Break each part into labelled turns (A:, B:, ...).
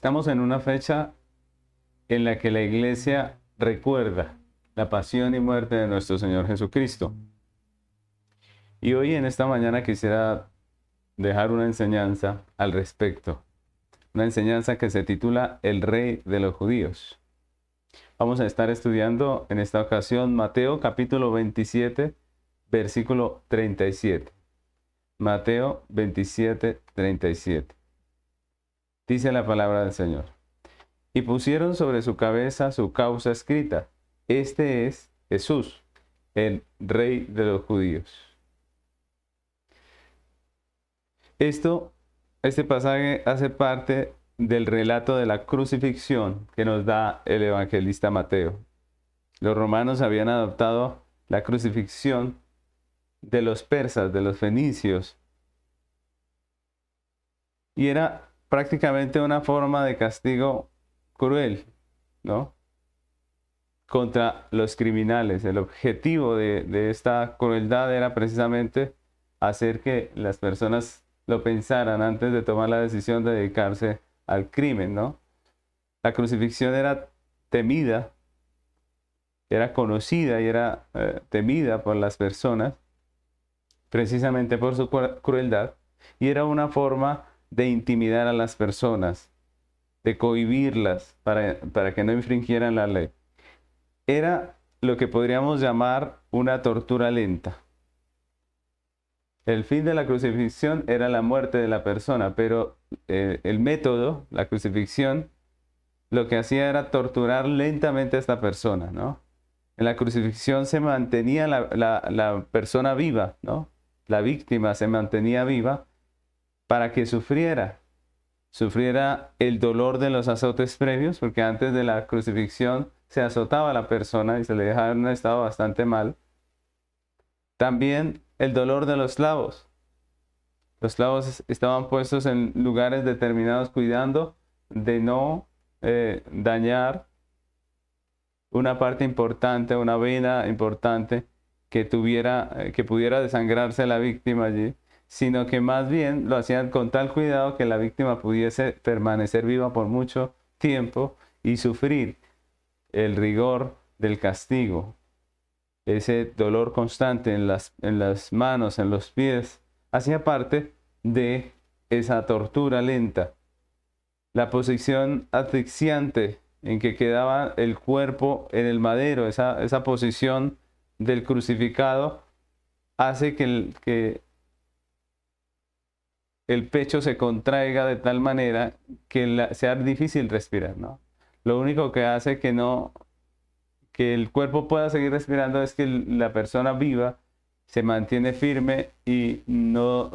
A: Estamos en una fecha en la que la iglesia recuerda la pasión y muerte de nuestro Señor Jesucristo. Y hoy en esta mañana quisiera dejar una enseñanza al respecto. Una enseñanza que se titula El Rey de los Judíos. Vamos a estar estudiando en esta ocasión Mateo capítulo 27, versículo 37. Mateo 27, 37. Dice la palabra del Señor. Y pusieron sobre su cabeza su causa escrita. Este es Jesús, el rey de los judíos. Esto, este pasaje hace parte del relato de la crucifixión que nos da el evangelista Mateo. Los romanos habían adoptado la crucifixión de los persas, de los fenicios. Y era prácticamente una forma de castigo cruel, ¿no? Contra los criminales. El objetivo de, esta crueldad era precisamente hacer que las personas lo pensaran antes de tomar la decisión de dedicarse al crimen, ¿no? La crucifixión era temida, era conocida y era eh, temida por las personas, precisamente por su crueldad, y era una forma de intimidar a las personas, de cohibirlas para, para que no infringieran la ley. Era lo que podríamos llamar una tortura lenta. El fin de la crucifixión era la muerte de la persona, pero eh, el método, la crucifixión, lo que hacía era torturar lentamente a esta persona, ¿no? En la crucifixión se mantenía la, la persona viva, ¿no? La víctima se mantenía viva para que sufriera, sufriera el dolor de los azotes previos, porque antes de la crucifixión se azotaba a la persona y se le dejaba en un estado bastante mal. También el dolor de los clavos. Los clavos estaban puestos en lugares determinados cuidando de no eh, dañar una parte importante, una vena importante que tuviera, eh, que pudiera desangrarse la víctima allí sino que más bien lo hacían con tal cuidado que la víctima pudiese permanecer viva por mucho tiempo y sufrir el rigor del castigo, ese dolor constante en las, en las manos, en los pies, hacía parte de esa tortura lenta. La posición asfixiante en que quedaba el cuerpo en el madero, esa, esa posición del crucificado, hace que, que el pecho se contraiga de tal manera que sea difícil respirar, Lo único que hace que no, que el cuerpo pueda seguir respirando es que la persona viva se mantiene firme y no,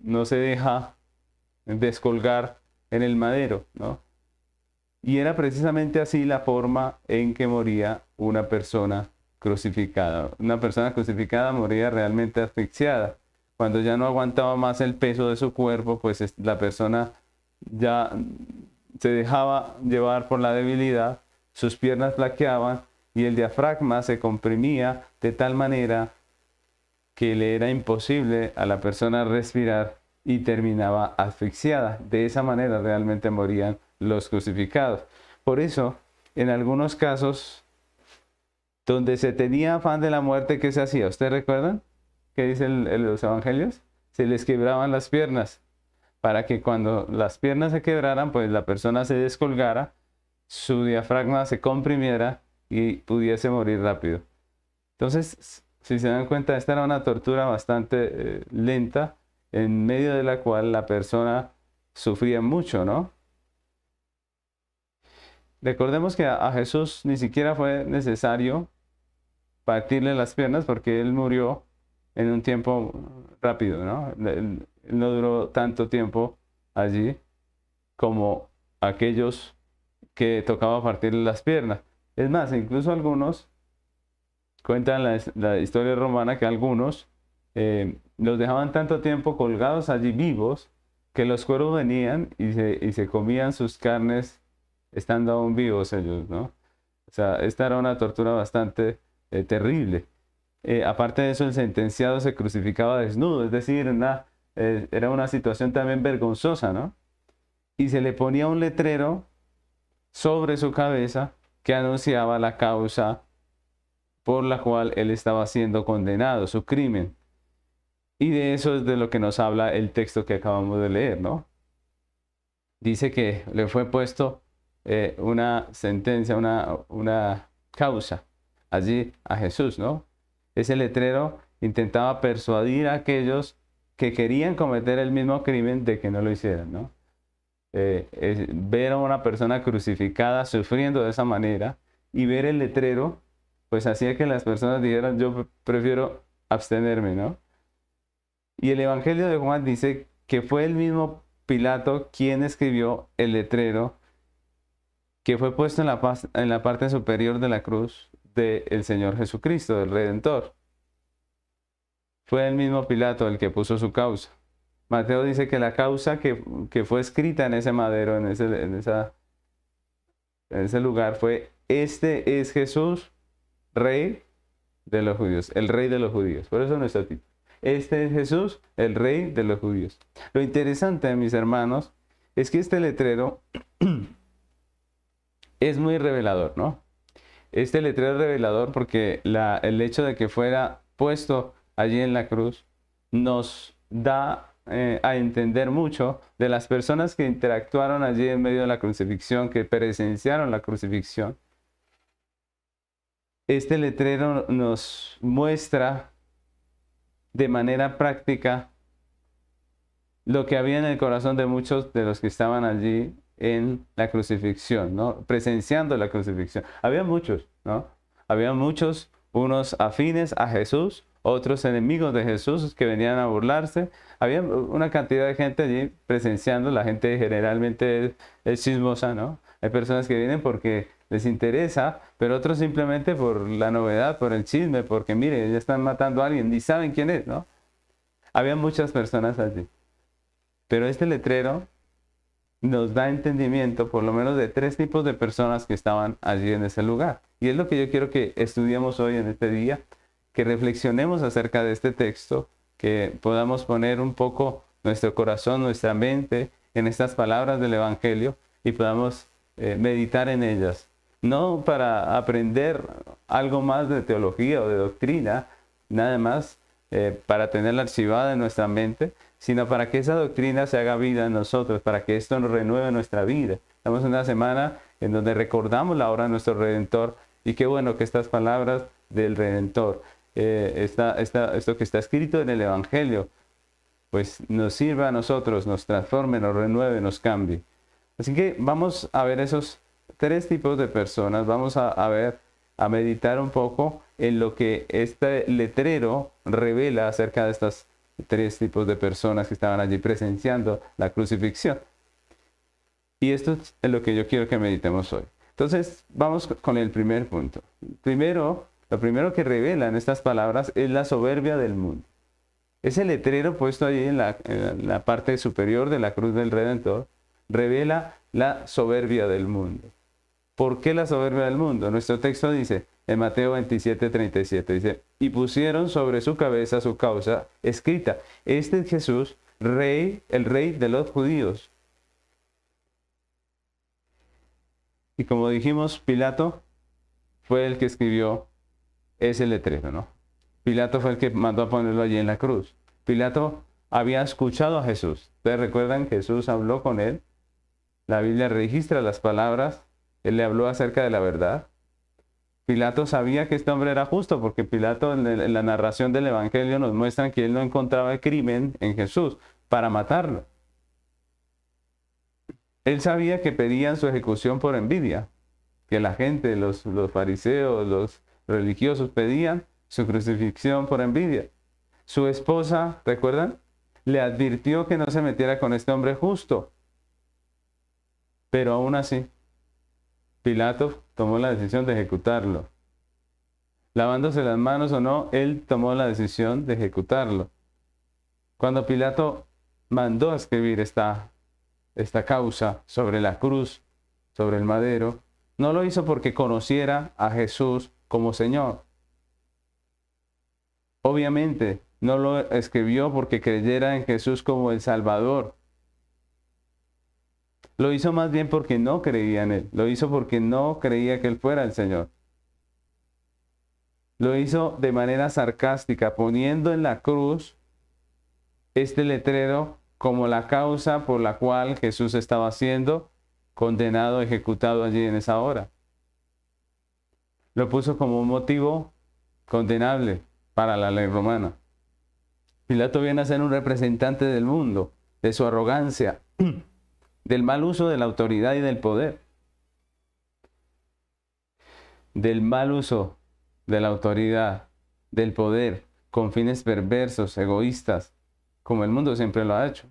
A: no se deja descolgar en el madero, Y era precisamente así la forma en que moría una persona crucificada. Una persona crucificada moría realmente asfixiada cuando ya no aguantaba más el peso de su cuerpo, pues la persona ya se dejaba llevar por la debilidad, sus piernas flaqueaban y el diafragma se comprimía de tal manera que le era imposible a la persona respirar y terminaba asfixiada. De esa manera realmente morían los crucificados. Por eso, en algunos casos donde se tenía afán de la muerte, ¿qué se hacía? ¿Ustedes recuerdan? ¿Qué dicen los evangelios, se les quebraban las piernas para que cuando las piernas se quebraran, pues la persona se descolgara, su diafragma se comprimiera y pudiese morir rápido. Entonces, si se dan cuenta, esta era una tortura bastante eh, lenta, en medio de la cual la persona sufría mucho, ¿no? Recordemos que a Jesús ni siquiera fue necesario partirle las piernas porque él murió en un tiempo rápido, ¿no? no duró tanto tiempo allí como aquellos que tocaba partir las piernas. Es más, incluso algunos cuentan la, historia romana que algunos eh, los dejaban tanto tiempo colgados allí vivos que los cueros venían y se, comían sus carnes estando aún vivos ellos, ¿no? O sea, esta era una tortura bastante eh, terrible. Eh, aparte de eso, el sentenciado se crucificaba desnudo, es decir, eh, era una situación también vergonzosa, ¿no? Y se le ponía un letrero sobre su cabeza que anunciaba la causa por la cual él estaba siendo condenado, su crimen. Y de eso es de lo que nos habla el texto que acabamos de leer, ¿no? Dice que le fue puesto eh, una sentencia, una, una causa allí a Jesús, ¿no? Ese letrero intentaba persuadir a aquellos que querían cometer el mismo crimen de que no lo hicieran, ¿no? Eh, ver a una persona crucificada sufriendo de esa manera y ver el letrero, pues hacía que las personas dijeran, yo prefiero abstenerme, ¿no? Y el Evangelio de Juan dice que fue el mismo Pilato quien escribió el letrero que fue puesto en la parte superior de la cruz del Señor Jesucristo, del Redentor. Fue el mismo Pilato el que puso su causa. Mateo dice que la causa que, fue escrita en ese madero, en ese, esa, en ese lugar, fue, este es Jesús, rey de los judíos, el rey de los judíos. Por eso nuestro título. Este es Jesús, el rey de los judíos. Lo interesante, mis hermanos, es que este letrero es muy revelador, ¿no? Este letrero revelador, porque el hecho de que fuera puesto allí en la cruz, nos da eh, a entender mucho de las personas que interactuaron allí en medio de la crucifixión, que presenciaron la crucifixión. Este letrero nos muestra de manera práctica lo que había en el corazón de muchos de los que estaban allí en la crucifixión, ¿no? Presenciando la crucifixión. Había muchos, ¿no? Había muchos, unos afines a Jesús, otros enemigos de Jesús que venían a burlarse. Había una cantidad de gente allí presenciando. La gente generalmente es, chismosa, ¿no? Hay personas que vienen porque les interesa, pero otros simplemente por la novedad, por el chisme, porque mire, ya están matando a alguien y saben quién es, ¿no? Había muchas personas allí. Pero este letrero nos da entendimiento por lo menos de tres tipos de personas que estaban allí en ese lugar. Y es lo que yo quiero que estudiemos hoy en este día, que reflexionemos acerca de este texto, que podamos poner un poco nuestro corazón, nuestra mente en estas palabras del Evangelio y podamos eh, meditar en ellas. No para aprender algo más de teología o de doctrina, nada más eh, para tenerla archivada en nuestra mente, sino para que esa doctrina se haga vida en nosotros, para que esto nos renueve nuestra vida. Estamos en una semana en donde recordamos la obra de nuestro Redentor y qué bueno que estas palabras del Redentor, eh, esto que está escrito en el Evangelio, pues nos sirva a nosotros, nos transforme, nos renueve, nos cambie. Así que vamos a ver esos tres tipos de personas, vamos a ver, a meditar un poco en lo que este letrero revela acerca de estas tres tipos de personas que estaban allí presenciando la crucifixión. Y esto es lo que yo quiero que meditemos hoy. Entonces, vamos con el primer punto. Primero, lo primero que revelan estas palabras es la soberbia del mundo. Ese letrero puesto allí en la, la parte superior de la cruz del Redentor revela la soberbia del mundo. ¿Por qué la soberbia del mundo? Nuestro texto dice, en Mateo 27, 37. Dice, y pusieron sobre su cabeza su causa escrita. Este es Jesús, rey, el rey de los judíos. Y como dijimos, Pilato fue el que escribió ese letrero, ¿no? Pilato fue el que mandó a ponerlo allí en la cruz. Pilato había escuchado a Jesús. Ustedes recuerdan, Jesús habló con él. La Biblia registra las palabras. Él le habló acerca de la verdad. Pilato sabía que este hombre era justo, porque Pilato en la narración del Evangelio nos muestra que él no encontraba el crimen en Jesús para matarlo. Él sabía que pedían su ejecución por envidia, que la gente, los, los fariseos, los religiosos pedían su crucifixión por envidia. Su esposa, ¿recuerdan? Le advirtió que no se metiera con este hombre justo, pero aún así Pilato tomó la decisión de ejecutarlo. Lavándose las manos o no, él tomó la decisión de ejecutarlo. Cuando Pilato mandó a escribir esta, esta causa sobre la cruz, sobre el madero, no lo hizo porque conociera a Jesús como Señor. Obviamente, no lo escribió porque creyera en Jesús como el Salvador, lo hizo más bien porque no creía en Él. Lo hizo porque no creía que Él fuera el Señor. Lo hizo de manera sarcástica, poniendo en la cruz este letrero como la causa por la cual Jesús estaba siendo condenado, ejecutado allí en esa hora. Lo puso como un motivo condenable para la ley romana. Pilato viene a ser un representante del mundo, de su arrogancia, del mal uso de la autoridad y del poder. Del mal uso de la autoridad, del poder, con fines perversos, egoístas, como el mundo siempre lo ha hecho.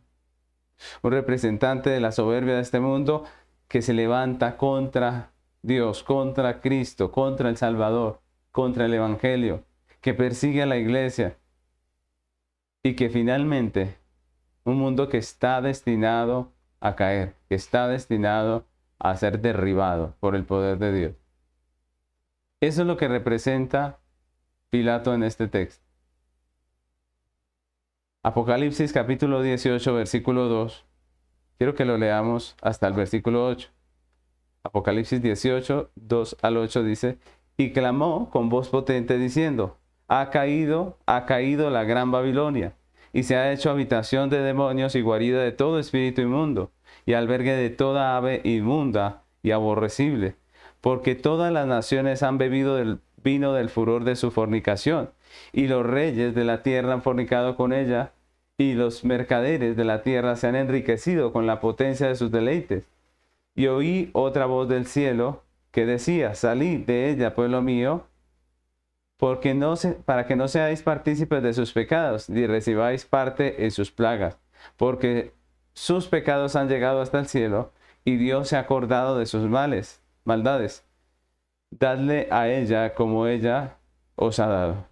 A: Un representante de la soberbia de este mundo que se levanta contra Dios, contra Cristo, contra el Salvador, contra el Evangelio, que persigue a la iglesia y que finalmente un mundo que está destinado a caer, que está destinado a ser derribado por el poder de Dios. Eso es lo que representa Pilato en este texto. Apocalipsis capítulo 18, versículo 2. Quiero que lo leamos hasta el versículo 8. Apocalipsis 18, 2 al 8 dice, y clamó con voz potente diciendo, ha caído, ha caído la gran Babilonia y se ha hecho habitación de demonios y guarida de todo espíritu inmundo, y albergue de toda ave inmunda y aborrecible, porque todas las naciones han bebido del vino del furor de su fornicación, y los reyes de la tierra han fornicado con ella, y los mercaderes de la tierra se han enriquecido con la potencia de sus deleites. Y oí otra voz del cielo que decía, salí de ella, pueblo mío, porque no para que no seáis partícipes de sus pecados, ni recibáis parte en sus plagas, porque sus pecados han llegado hasta el cielo, y Dios se ha acordado de sus males, maldades. Dadle a ella como ella os ha dado,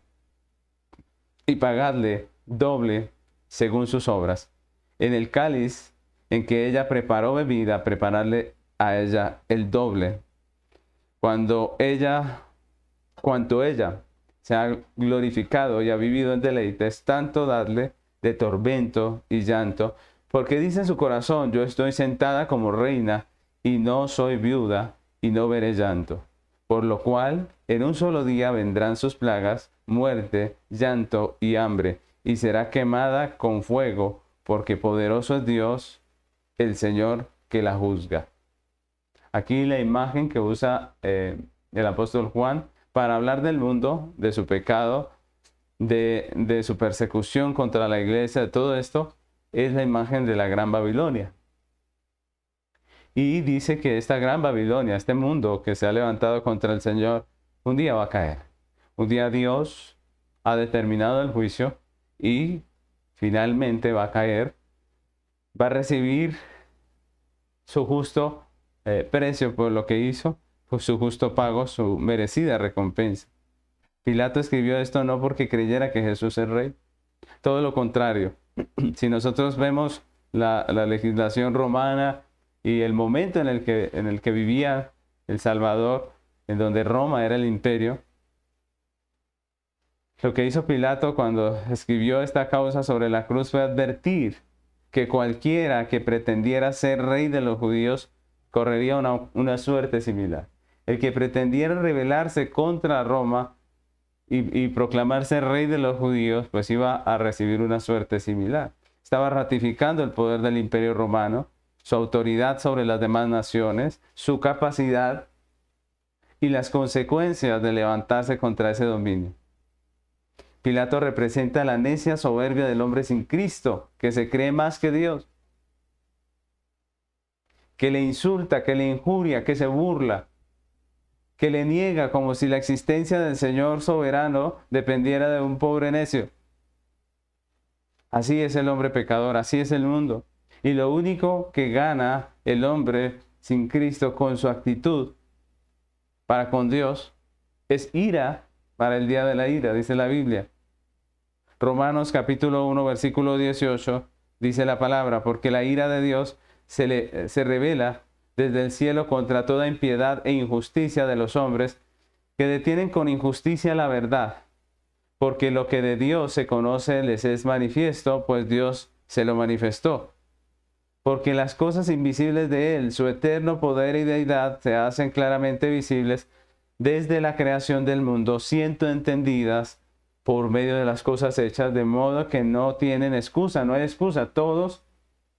A: y pagadle doble según sus obras. En el cáliz en que ella preparó bebida, prepararle a ella el doble. Cuando ella, cuanto ella se ha glorificado y ha vivido en deleites, tanto darle de tormento y llanto, porque dice en su corazón, yo estoy sentada como reina y no soy viuda y no veré llanto. Por lo cual, en un solo día vendrán sus plagas, muerte, llanto y hambre, y será quemada con fuego, porque poderoso es Dios, el Señor que la juzga. Aquí la imagen que usa eh, el apóstol Juan para hablar del mundo, de su pecado, de, su persecución contra la iglesia, de todo esto, es la imagen de la Gran Babilonia. Y dice que esta Gran Babilonia, este mundo que se ha levantado contra el Señor, un día va a caer. Un día Dios ha determinado el juicio y finalmente va a caer, va a recibir su justo eh, precio por lo que hizo su justo pago, su merecida recompensa. Pilato escribió esto no porque creyera que Jesús es rey, todo lo contrario. Si nosotros vemos la, legislación romana y el momento en el, que, en el que vivía el Salvador, en donde Roma era el imperio, lo que hizo Pilato cuando escribió esta causa sobre la cruz fue advertir que cualquiera que pretendiera ser rey de los judíos correría una suerte similar el que pretendiera rebelarse contra Roma y, proclamarse rey de los judíos, pues iba a recibir una suerte similar. Estaba ratificando el poder del imperio romano, su autoridad sobre las demás naciones, su capacidad y las consecuencias de levantarse contra ese dominio. Pilato representa la necia soberbia del hombre sin Cristo, que se cree más que Dios, que le insulta, que le injuria, que se burla, que le niega como si la existencia del Señor soberano dependiera de un pobre necio. Así es el hombre pecador, así es el mundo. Y lo único que gana el hombre sin Cristo con su actitud para con Dios es ira para el día de la ira, dice la Biblia. Romanos capítulo 1, versículo 18, dice la palabra, porque la ira de Dios se, le, se revela desde el cielo contra toda impiedad e injusticia de los hombres, que detienen con injusticia la verdad, porque lo que de Dios se conoce les es manifiesto, pues Dios se lo manifestó. Porque las cosas invisibles de Él, su eterno poder y deidad, se hacen claramente visibles desde la creación del mundo, siendo entendidas por medio de las cosas hechas, de modo que no tienen excusa, no hay excusa. Todos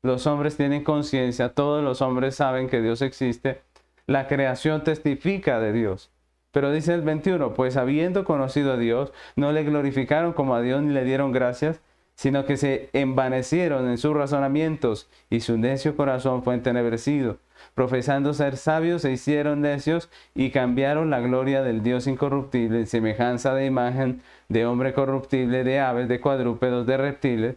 A: los hombres tienen conciencia, todos los hombres saben que Dios existe, la creación testifica de Dios. Pero dice el 21, pues habiendo conocido a Dios, no le glorificaron como a Dios ni le dieron gracias, sino que se envanecieron en sus razonamientos y su necio corazón fue entenebrecido. Profesando ser sabios, se hicieron necios y cambiaron la gloria del Dios incorruptible en semejanza de imagen de hombre corruptible, de aves, de cuadrúpedos, de reptiles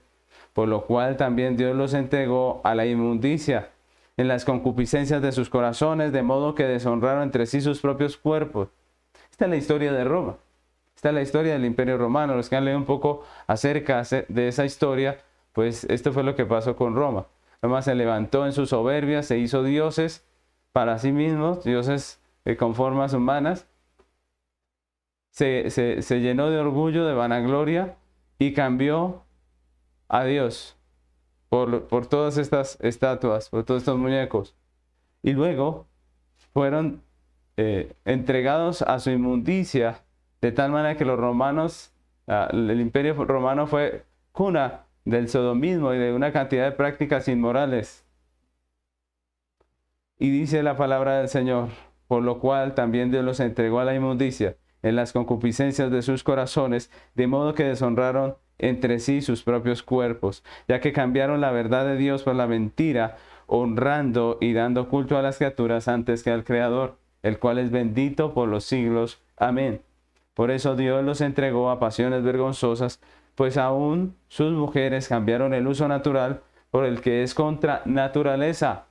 A: por lo cual también Dios los entregó a la inmundicia en las concupiscencias de sus corazones, de modo que deshonraron entre sí sus propios cuerpos. Esta es la historia de Roma. Esta es la historia del Imperio Romano. Los que han leído un poco acerca de esa historia, pues esto fue lo que pasó con Roma. Roma se levantó en su soberbia, se hizo dioses para sí mismos, dioses eh, con formas humanas. Se, se llenó de orgullo, de vanagloria y cambió a Dios por, todas estas estatuas, por todos estos muñecos. Y luego fueron eh, entregados a su inmundicia, de tal manera que los romanos, ah, el imperio romano fue cuna del sodomismo y de una cantidad de prácticas inmorales. Y dice la palabra del Señor, por lo cual también Dios los entregó a la inmundicia en las concupiscencias de sus corazones, de modo que deshonraron entre sí sus propios cuerpos, ya que cambiaron la verdad de Dios por la mentira, honrando y dando culto a las criaturas antes que al Creador, el cual es bendito por los siglos. Amén. Por eso Dios los entregó a pasiones vergonzosas, pues aún sus mujeres cambiaron el uso natural por el que es contra naturaleza.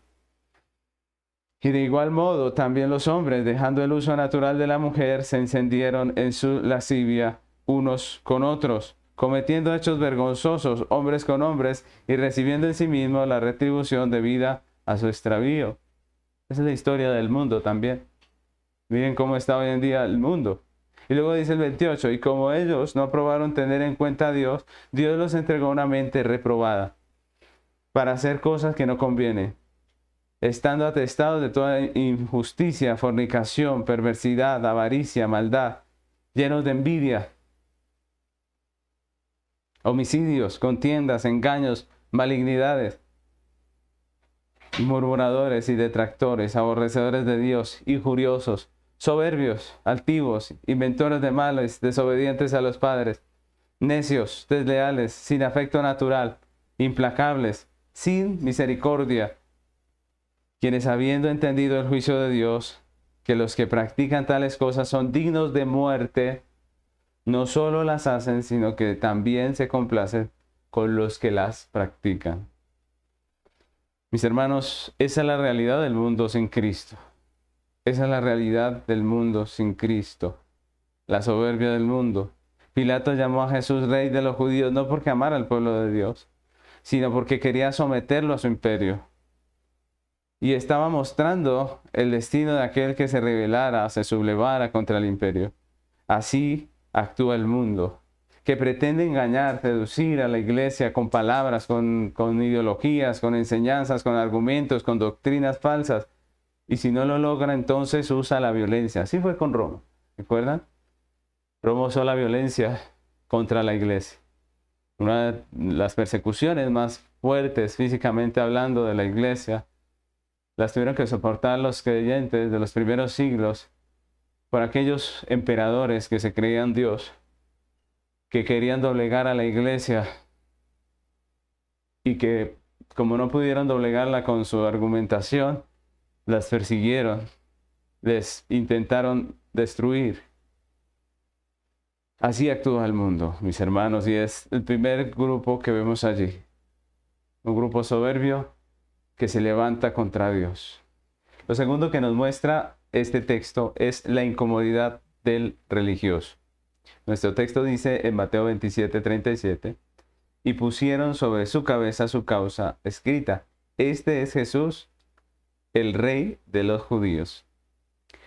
A: Y de igual modo, también los hombres, dejando el uso natural de la mujer, se encendieron en su lascivia unos con otros cometiendo hechos vergonzosos hombres con hombres y recibiendo en sí mismo la retribución debida a su extravío. Esa es la historia del mundo también. Miren cómo está hoy en día el mundo. Y luego dice el 28, y como ellos no aprobaron tener en cuenta a Dios, Dios los entregó a una mente reprobada para hacer cosas que no convienen, estando atestados de toda injusticia, fornicación, perversidad, avaricia, maldad, llenos de envidia, homicidios, contiendas, engaños, malignidades, murmuradores y detractores, aborrecedores de Dios, injuriosos, soberbios, altivos, inventores de males, desobedientes a los padres, necios, desleales, sin afecto natural, implacables, sin misericordia, quienes habiendo entendido el juicio de Dios, que los que practican tales cosas son dignos de muerte, no solo las hacen, sino que también se complacen con los que las practican. Mis hermanos, esa es la realidad del mundo sin Cristo. Esa es la realidad del mundo sin Cristo. La soberbia del mundo. Pilato llamó a Jesús rey de los judíos no porque amara al pueblo de Dios, sino porque quería someterlo a su imperio. Y estaba mostrando el destino de aquel que se rebelara, se sublevara contra el imperio. Así actúa el mundo, que pretende engañar, seducir a la iglesia con palabras, con, ideologías, con enseñanzas, con argumentos, con doctrinas falsas. Y si no lo logra, entonces usa la violencia. Así fue con Roma, ¿recuerdan? Roma usó la violencia contra la iglesia. Una de las persecuciones más fuertes físicamente hablando de la iglesia las tuvieron que soportar los creyentes de los primeros siglos por aquellos emperadores que se creían Dios, que querían doblegar a la iglesia y que como no pudieron doblegarla con su argumentación, las persiguieron, les intentaron destruir. Así actúa el mundo, mis hermanos, y es el primer grupo que vemos allí. Un grupo soberbio que se levanta contra Dios. Lo segundo que nos muestra este texto es la incomodidad del religioso. Nuestro texto dice en Mateo 27, 37, y pusieron sobre su cabeza su causa escrita, este es Jesús, el rey de los judíos.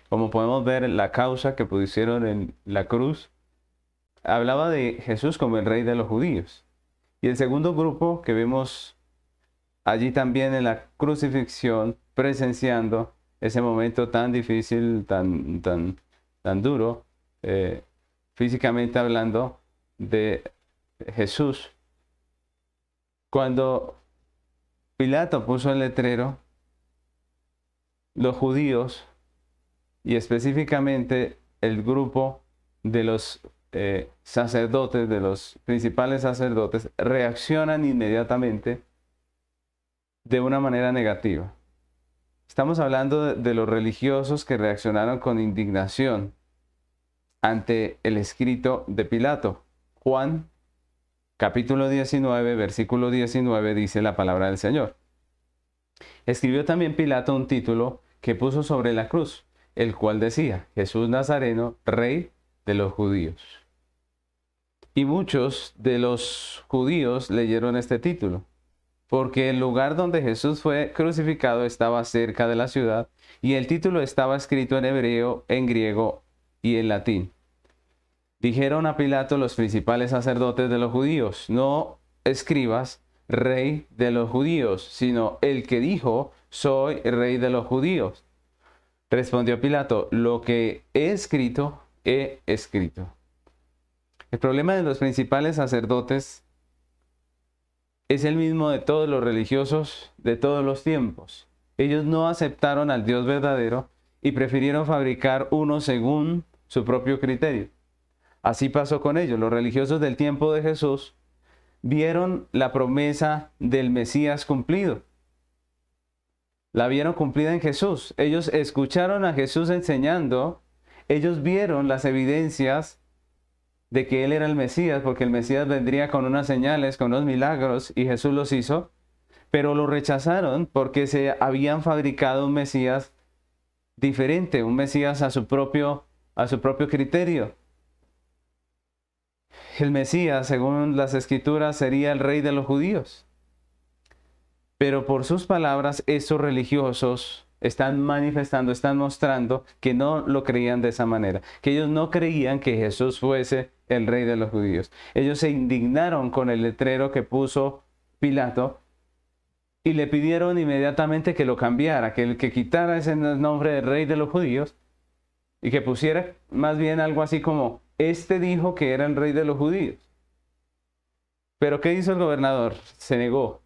A: Como podemos ver, la causa que pusieron en la cruz hablaba de Jesús como el rey de los judíos. Y el segundo grupo que vemos allí también en la crucifixión presenciando ese momento tan difícil, tan, tan, tan duro, eh, físicamente hablando, de Jesús. Cuando Pilato puso el letrero, los judíos y específicamente el grupo de los eh, sacerdotes, de los principales sacerdotes, reaccionan inmediatamente de una manera negativa. Estamos hablando de, los religiosos que reaccionaron con indignación ante el escrito de Pilato. Juan capítulo 19, versículo 19 dice la palabra del Señor. Escribió también Pilato un título que puso sobre la cruz, el cual decía, Jesús Nazareno, rey de los judíos. Y muchos de los judíos leyeron este título porque el lugar donde Jesús fue crucificado estaba cerca de la ciudad y el título estaba escrito en hebreo, en griego y en latín. Dijeron a Pilato los principales sacerdotes de los judíos, no escribas rey de los judíos, sino el que dijo, soy rey de los judíos. Respondió Pilato, lo que he escrito, he escrito. El problema de los principales sacerdotes es el mismo de todos los religiosos de todos los tiempos. Ellos no aceptaron al Dios verdadero y prefirieron fabricar uno según su propio criterio. Así pasó con ellos. Los religiosos del tiempo de Jesús vieron la promesa del Mesías cumplido. La vieron cumplida en Jesús. Ellos escucharon a Jesús enseñando. Ellos vieron las evidencias de que él era el Mesías, porque el Mesías vendría con unas señales, con unos milagros, y Jesús los hizo, pero lo rechazaron porque se habían fabricado un Mesías diferente, un Mesías a su propio, a su propio criterio. El Mesías, según las escrituras, sería el rey de los judíos. Pero por sus palabras, esos religiosos están manifestando, están mostrando que no lo creían de esa manera, que ellos no creían que Jesús fuese el rey de los judíos. Ellos se indignaron con el letrero que puso Pilato y le pidieron inmediatamente que lo cambiara, que, el que quitara ese nombre de rey de los judíos y que pusiera más bien algo así como, este dijo que era el rey de los judíos. Pero ¿qué hizo el gobernador? Se negó.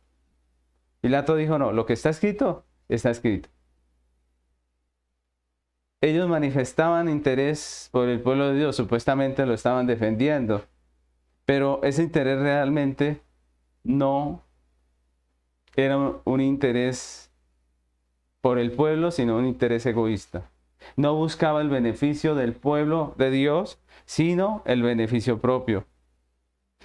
A: Pilato dijo, no, lo que está escrito, está escrito ellos manifestaban interés por el pueblo de Dios, supuestamente lo estaban defendiendo, pero ese interés realmente no era un interés por el pueblo, sino un interés egoísta. No buscaba el beneficio del pueblo de Dios, sino el beneficio propio.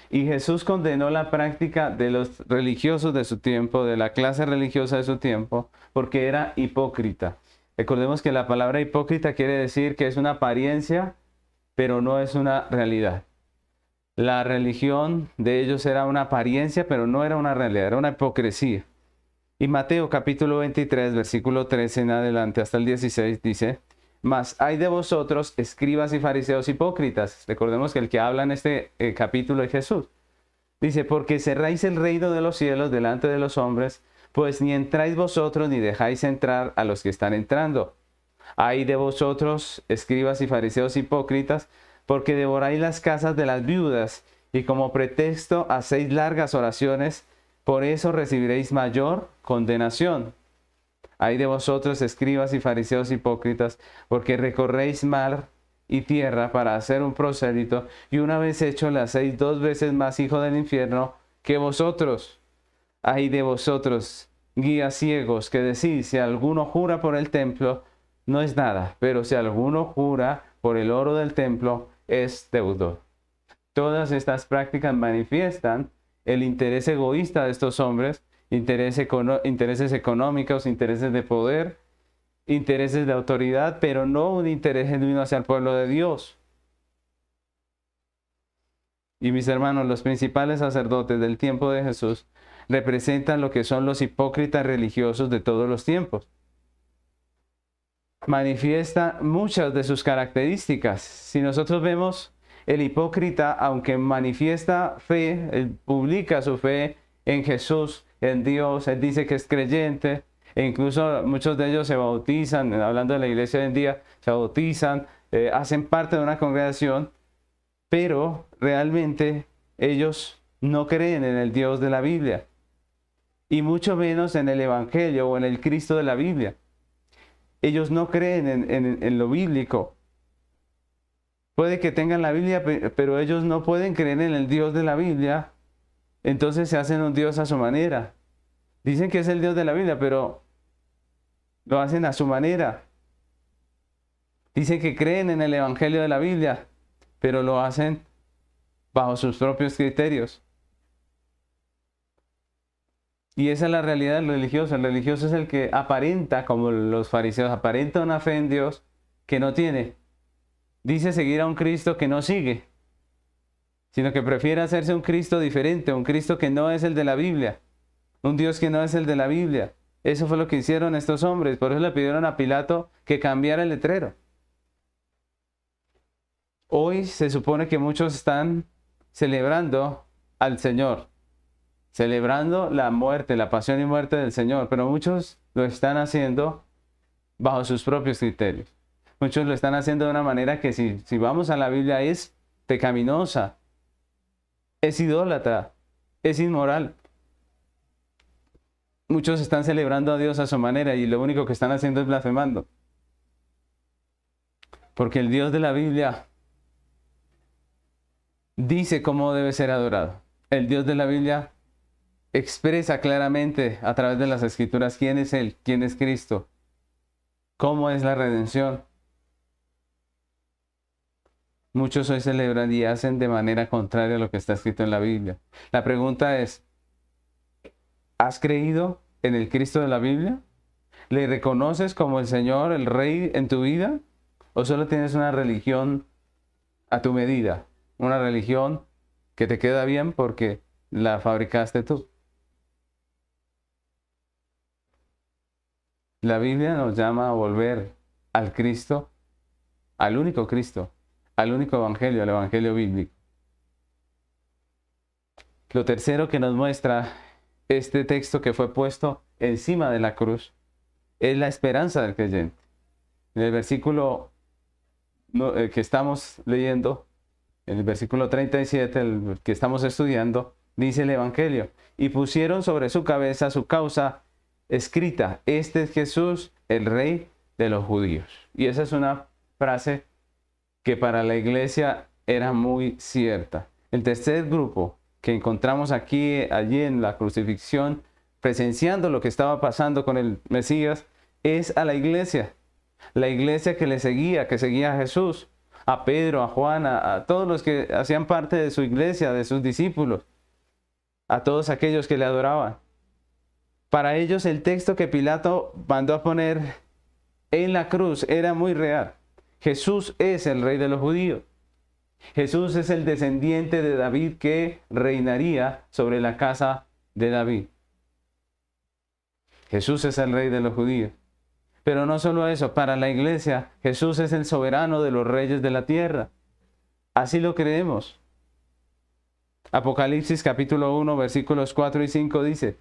A: Y Jesús condenó la práctica de los religiosos de su tiempo, de la clase religiosa de su tiempo, porque era hipócrita. Recordemos que la palabra hipócrita quiere decir que es una apariencia, pero no es una realidad. La religión de ellos era una apariencia, pero no era una realidad, era una hipocresía. Y Mateo capítulo 23, versículo 13 en adelante hasta el 16 dice, Mas hay de vosotros escribas y fariseos hipócritas. Recordemos que el que habla en este eh, capítulo es Jesús. Dice, porque cerráis el reino de los cielos delante de los hombres, pues ni entráis vosotros ni dejáis entrar a los que están entrando. Ay de vosotros, escribas y fariseos hipócritas, porque devoráis las casas de las viudas y como pretexto hacéis largas oraciones, por eso recibiréis mayor condenación. Ay de vosotros, escribas y fariseos hipócritas, porque recorréis mar y tierra para hacer un prosélito, y una vez hecho le hacéis dos veces más hijo del infierno que vosotros. Ay de vosotros, guías ciegos, que decís, si alguno jura por el templo, no es nada, pero si alguno jura por el oro del templo, es deudor. Todas estas prácticas manifiestan el interés egoísta de estos hombres, intereses económicos, intereses de poder, intereses de autoridad, pero no un interés genuino hacia el pueblo de Dios. Y mis hermanos, los principales sacerdotes del tiempo de Jesús representan lo que son los hipócritas religiosos de todos los tiempos. Manifiesta muchas de sus características. Si nosotros vemos el hipócrita, aunque manifiesta fe, publica su fe en Jesús, en Dios, él dice que es creyente, e incluso muchos de ellos se bautizan, hablando de la iglesia hoy en día, se bautizan, eh, hacen parte de una congregación, pero realmente ellos no creen en el Dios de la Biblia y mucho menos en el Evangelio o en el Cristo de la Biblia. Ellos no creen en, lo bíblico. Puede que tengan la Biblia, pero ellos no pueden creer en el Dios de la Biblia. Entonces se hacen un Dios a su manera. Dicen que es el Dios de la Biblia, pero lo hacen a su manera. Dicen que creen en el Evangelio de la Biblia, pero lo hacen bajo sus propios criterios. Y esa es la realidad del religioso. El religioso es el que aparenta, como los fariseos, aparenta una fe en Dios que no tiene. Dice seguir a un Cristo que no sigue, sino que prefiere hacerse un Cristo diferente, un Cristo que no es el de la Biblia, un Dios que no es el de la Biblia. Eso fue lo que hicieron estos hombres. Por eso le pidieron a Pilato que cambiara el letrero. Hoy se supone que muchos están celebrando al Señor, celebrando la muerte, la pasión y muerte del Señor, pero muchos lo están haciendo bajo sus propios criterios. Muchos lo están haciendo de una manera que si, vamos a la Biblia es pecaminosa, es idólatra, es inmoral. Muchos están celebrando a Dios a su manera y lo único que están haciendo es blasfemando. Porque el Dios de la Biblia dice cómo debe ser adorado. El Dios de la Biblia expresa claramente a través de las escrituras quién es Él, quién es Cristo, cómo es la redención. Muchos hoy celebran y hacen de manera contraria a lo que está escrito en la Biblia. La pregunta es, ¿has creído en el Cristo de la Biblia? ¿Le reconoces como el Señor, el Rey en tu vida? ¿O solo tienes una religión a tu medida? Una religión que te queda bien porque la fabricaste tú. La Biblia nos llama a volver al Cristo, al único Cristo, al único Evangelio, al Evangelio bíblico. Lo tercero que nos muestra este texto que fue puesto encima de la cruz es la esperanza del creyente. En el versículo eh, que estamos leyendo, en el versículo 37, el que estamos estudiando, dice el Evangelio, y pusieron sobre su cabeza su causa escrita, este es Jesús, el rey de los judíos. Y esa es una frase que para la iglesia era muy cierta. El tercer grupo que encontramos aquí, allí en la crucifixión, presenciando lo que estaba pasando con el Mesías, es a la iglesia. La iglesia que le seguía, que seguía a Jesús, a Pedro, a Juan, a, a todos los que hacían parte de su iglesia, de sus discípulos, a todos aquellos que le adoraban. Para ellos el texto que Pilato mandó a poner en la cruz era muy real. Jesús es el rey de los judíos. Jesús es el descendiente de David que reinaría sobre la casa de David. Jesús es el rey de los judíos. Pero no solo eso, para la iglesia Jesús es el soberano de los reyes de la tierra. Así lo creemos. Apocalipsis capítulo 1 versículos 4 y 5 dice,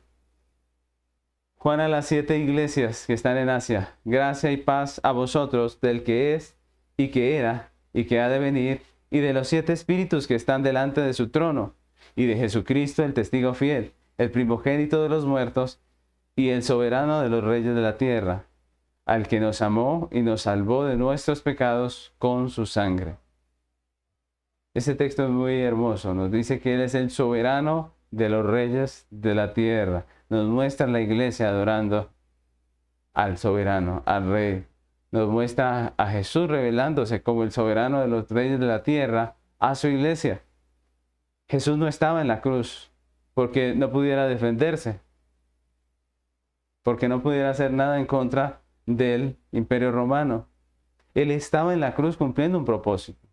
A: Juan a las siete iglesias que están en Asia, gracia y paz a vosotros del que es y que era y que ha de venir, y de los siete espíritus que están delante de su trono, y de Jesucristo el testigo fiel, el primogénito de los muertos, y el soberano de los reyes de la tierra, al que nos amó y nos salvó de nuestros pecados con su sangre. Este texto es muy hermoso, nos dice que Él es el soberano de los reyes de la tierra. Nos muestra la iglesia adorando al soberano, al rey. Nos muestra a Jesús revelándose como el soberano de los reyes de la tierra a su iglesia. Jesús no estaba en la cruz porque no pudiera defenderse, porque no pudiera hacer nada en contra del imperio romano. Él estaba en la cruz cumpliendo un propósito.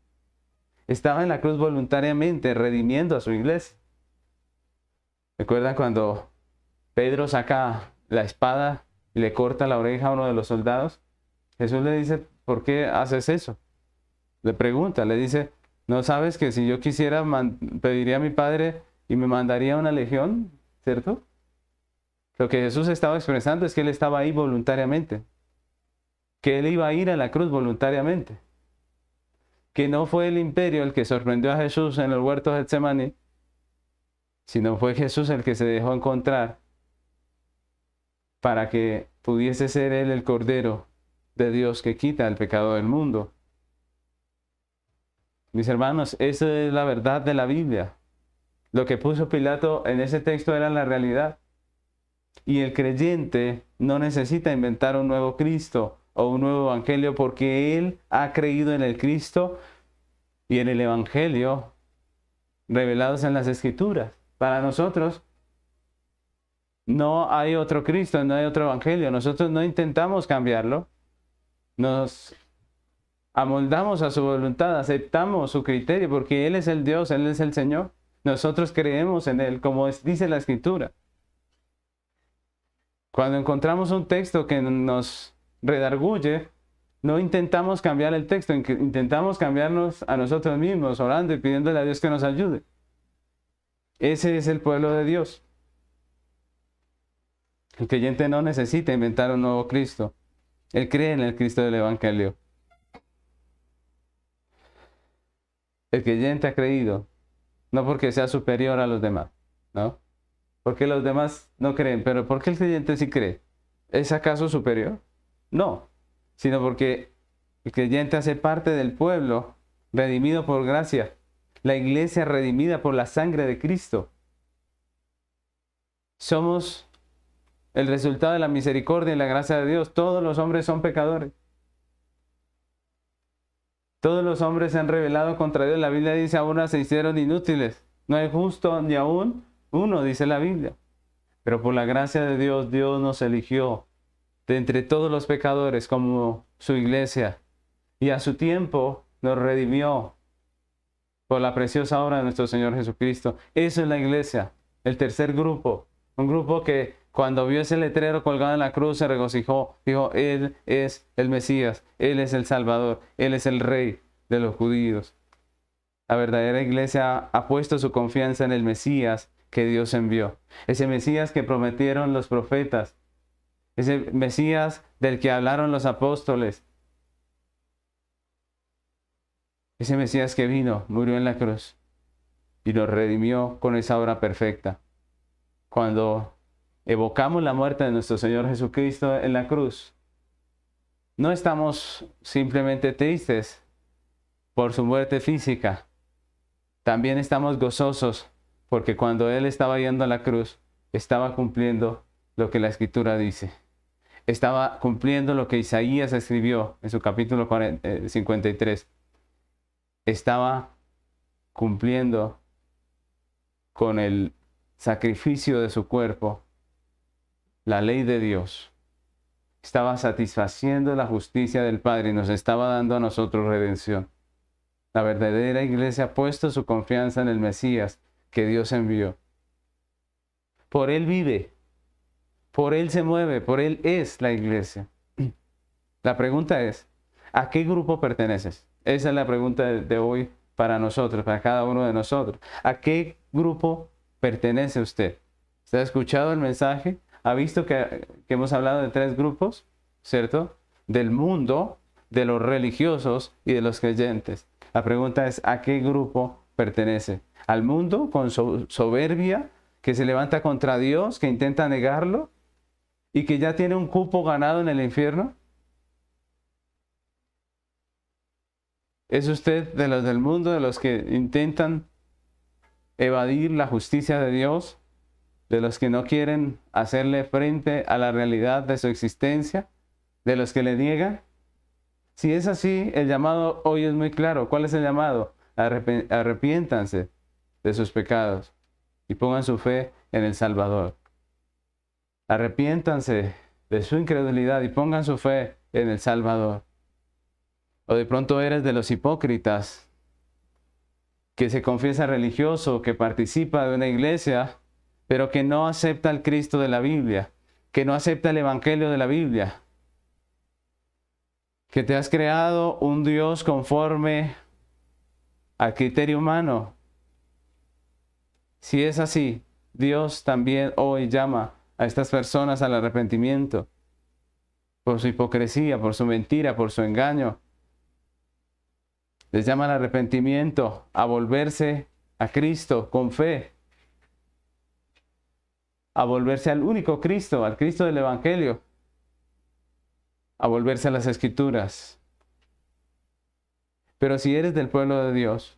A: Estaba en la cruz voluntariamente redimiendo a su iglesia. ¿Recuerdan cuando Pedro saca la espada y le corta la oreja a uno de los soldados. Jesús le dice, ¿por qué haces eso? Le pregunta, le dice, ¿no sabes que si yo quisiera, pediría a mi padre y me mandaría una legión? ¿Cierto? Lo que Jesús estaba expresando es que él estaba ahí voluntariamente, que él iba a ir a la cruz voluntariamente, que no fue el imperio el que sorprendió a Jesús en el huerto de Getsemaní, sino fue Jesús el que se dejó encontrar para que pudiese ser Él el Cordero de Dios que quita el pecado del mundo. Mis hermanos, esa es la verdad de la Biblia. Lo que puso Pilato en ese texto era la realidad. Y el creyente no necesita inventar un nuevo Cristo o un nuevo Evangelio porque él ha creído en el Cristo y en el Evangelio revelados en las Escrituras. Para nosotros, no hay otro Cristo, no hay otro Evangelio. Nosotros no intentamos cambiarlo. Nos amoldamos a su voluntad, aceptamos su criterio, porque Él es el Dios, Él es el Señor. Nosotros creemos en Él, como dice la Escritura. Cuando encontramos un texto que nos redarguye, no intentamos cambiar el texto, intentamos cambiarnos a nosotros mismos, orando y pidiéndole a Dios que nos ayude. Ese es el pueblo de Dios. El creyente no necesita inventar un nuevo Cristo. Él cree en el Cristo del Evangelio. El creyente ha creído, no porque sea superior a los demás, ¿no? Porque los demás no creen, pero ¿por qué el creyente sí cree? ¿Es acaso superior? No, sino porque el creyente hace parte del pueblo redimido por gracia, la iglesia redimida por la sangre de Cristo. Somos el resultado de la misericordia y la gracia de Dios. Todos los hombres son pecadores. Todos los hombres se han revelado contra Dios. La Biblia dice, aún se hicieron inútiles. No hay justo ni aún uno, dice la Biblia. Pero por la gracia de Dios, Dios nos eligió de entre todos los pecadores como su iglesia. Y a su tiempo nos redimió por la preciosa obra de nuestro Señor Jesucristo. Eso es la iglesia, el tercer grupo. Un grupo que cuando vio ese letrero colgado en la cruz, se regocijó. Dijo, Él es el Mesías, Él es el Salvador, Él es el Rey de los judíos. La verdadera iglesia ha puesto su confianza en el Mesías que Dios envió. Ese Mesías que prometieron los profetas. Ese Mesías del que hablaron los apóstoles. Ese Mesías que vino, murió en la cruz y nos redimió con esa obra perfecta. Cuando evocamos la muerte de nuestro Señor Jesucristo en la cruz, no estamos simplemente tristes por su muerte física, también estamos gozosos porque cuando Él estaba yendo a la cruz, estaba cumpliendo lo que la escritura dice. Estaba cumpliendo lo que Isaías escribió en su capítulo 53. Eh, estaba cumpliendo con el sacrificio de su cuerpo la ley de Dios. Estaba satisfaciendo la justicia del Padre y nos estaba dando a nosotros redención. La verdadera iglesia ha puesto su confianza en el Mesías que Dios envió. Por Él vive, por Él se mueve, por Él es la iglesia. La pregunta es, ¿a qué grupo perteneces? Esa es la pregunta de hoy para nosotros, para cada uno de nosotros. ¿A qué grupo pertenece usted? ¿Usted ha escuchado el mensaje? ha visto que, hemos hablado de tres grupos, ¿cierto? Del mundo, de los religiosos y de los creyentes. La pregunta es, ¿a qué grupo pertenece? ¿Al mundo con soberbia que se levanta contra Dios, que intenta negarlo y que ya tiene un cupo ganado en el infierno? ¿Es usted de los del mundo, de los que intentan evadir la justicia de Dios, de los que no quieren hacerle frente a la realidad de su existencia, de los que le niegan? Si es así, el llamado hoy es muy claro. ¿Cuál es el llamado? arrepiéntanse de sus pecados y pongan su fe en el Salvador. Arrepiéntanse de su incredulidad y pongan su fe en el Salvador. O de pronto eres de los hipócritas que se confiesa religioso, que participa de una iglesia, pero que no acepta al Cristo de la Biblia, que no acepta el Evangelio de la Biblia, que te has creado un Dios conforme al criterio humano. Si es así, Dios también hoy llama a estas personas al arrepentimiento por su hipocresía, por su mentira, por su engaño. Les llama al arrepentimiento, a volverse a Cristo con fe a volverse al único Cristo, al Cristo del Evangelio, a volverse a las escrituras. Pero si eres del pueblo de Dios,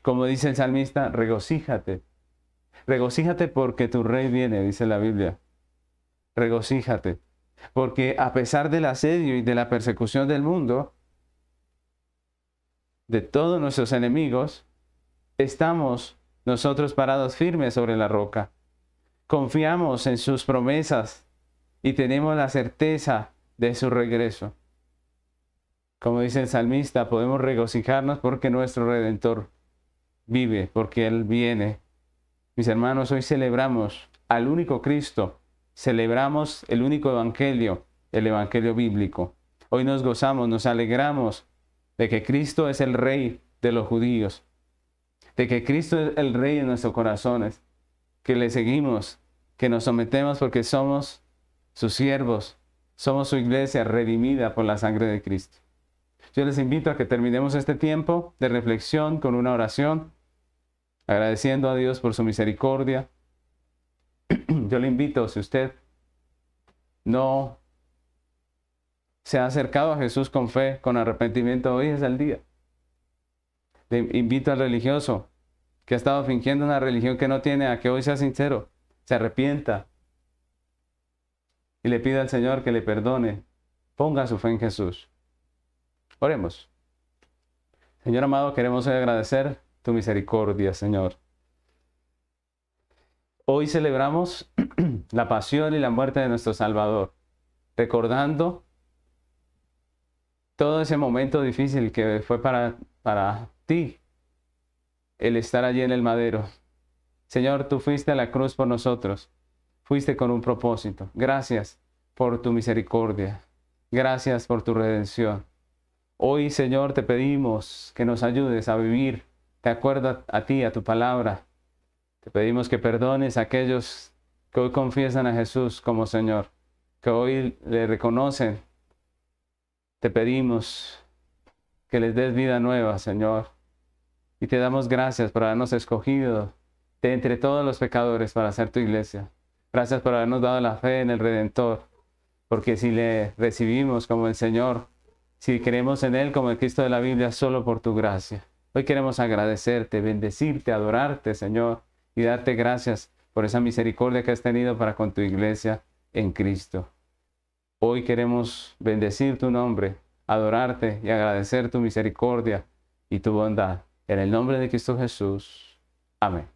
A: como dice el salmista, regocíjate. Regocíjate porque tu rey viene, dice la Biblia. Regocíjate. Porque a pesar del asedio y de la persecución del mundo, de todos nuestros enemigos, estamos nosotros parados firmes sobre la roca. Confiamos en sus promesas y tenemos la certeza de su regreso. Como dice el salmista, podemos regocijarnos porque nuestro Redentor vive, porque Él viene. Mis hermanos, hoy celebramos al único Cristo, celebramos el único Evangelio, el Evangelio bíblico. Hoy nos gozamos, nos alegramos de que Cristo es el Rey de los judíos, de que Cristo es el Rey en nuestros corazones, que le seguimos, que nos sometemos porque somos sus siervos, somos su iglesia redimida por la sangre de Cristo. Yo les invito a que terminemos este tiempo de reflexión con una oración, agradeciendo a Dios por su misericordia. Yo le invito, si usted no se ha acercado a Jesús con fe, con arrepentimiento, hoy es el día. Le invito al religioso que ha estado fingiendo una religión que no tiene, a que hoy sea sincero, se arrepienta y le pida al Señor que le perdone, ponga su fe en Jesús. Oremos. Señor amado, queremos agradecer tu misericordia, Señor. Hoy celebramos la pasión y la muerte de nuestro Salvador, recordando todo ese momento difícil que fue para, para ti, el estar allí en el madero. Señor, tú fuiste a la cruz por nosotros, fuiste con un propósito. Gracias por tu misericordia, gracias por tu redención. Hoy, Señor, te pedimos que nos ayudes a vivir de acuerdo a ti, a tu palabra. Te pedimos que perdones a aquellos que hoy confiesan a Jesús como Señor, que hoy le reconocen. Te pedimos que les des vida nueva, Señor, y te damos gracias por habernos escogido de entre todos los pecadores para ser tu iglesia. Gracias por habernos dado la fe en el Redentor, porque si le recibimos como el Señor, si creemos en Él como el Cristo de la Biblia, solo por tu gracia. Hoy queremos agradecerte, bendecirte, adorarte, Señor, y darte gracias por esa misericordia que has tenido para con tu iglesia en Cristo. Hoy queremos bendecir tu nombre, adorarte y agradecer tu misericordia y tu bondad. En el nombre de Cristo Jesús. Amén.